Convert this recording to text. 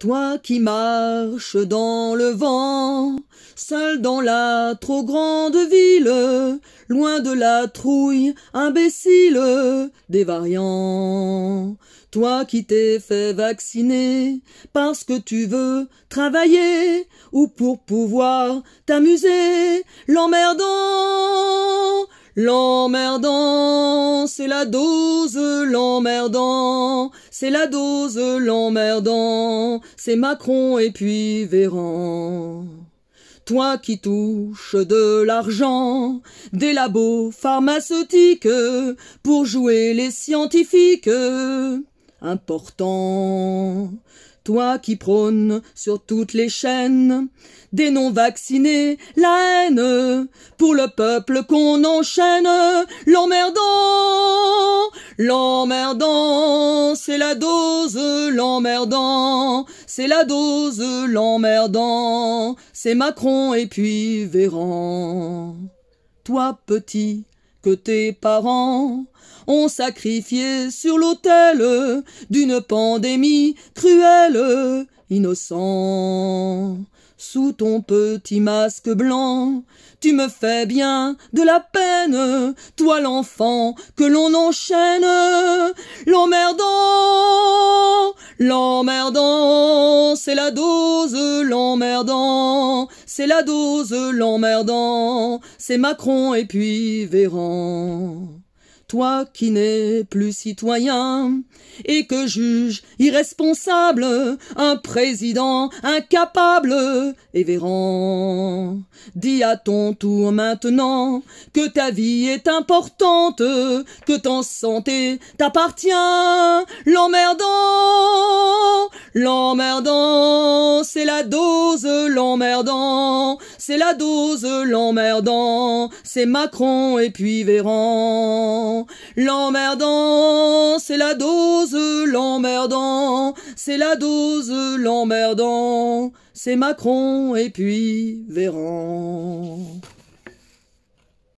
Toi qui marches dans le vent, seul dans la trop grande ville, loin de la trouille imbécile des variants. Toi qui t'es fait vacciner parce que tu veux travailler ou pour pouvoir t'amuser, l'emmerdant L'emmerdant, c'est la dose, l'emmerdant, c'est la dose, l'emmerdant, c'est Macron et puis Véran. Toi qui touches de l'argent des labos pharmaceutiques pour jouer les scientifiques important. Toi qui prônes sur toutes les chaînes des non-vaccinés la haine pour le peuple qu'on enchaîne, l'emmerdant, l'emmerdant, c'est la dose, l'emmerdant, c'est la dose, l'emmerdant, c'est Macron et puis Véran. Toi petit, que tes parents ont sacrifié sur l'autel d'une pandémie cruelle, innocent. Sous ton petit masque blanc, tu me fais bien de la peine, toi l'enfant que l'on enchaîne, l'emmerdant, l'emmerdant, c'est la dose, l'emmerdant, c'est la dose, l'emmerdant, c'est Macron et puis Véran toi qui n'es plus citoyen, et que juge irresponsable un président incapable et véran. Dis à ton tour maintenant que ta vie est importante, que ton santé t'appartient. L'emmerdant, l'emmerdant, c'est la dose, l'emmerdant, c'est la dose, l'emmerdant, c'est Macron et puis Véran. L'emmerdant, c'est la dose, l'emmerdant, c'est la dose, l'emmerdant, c'est Macron et puis Véran.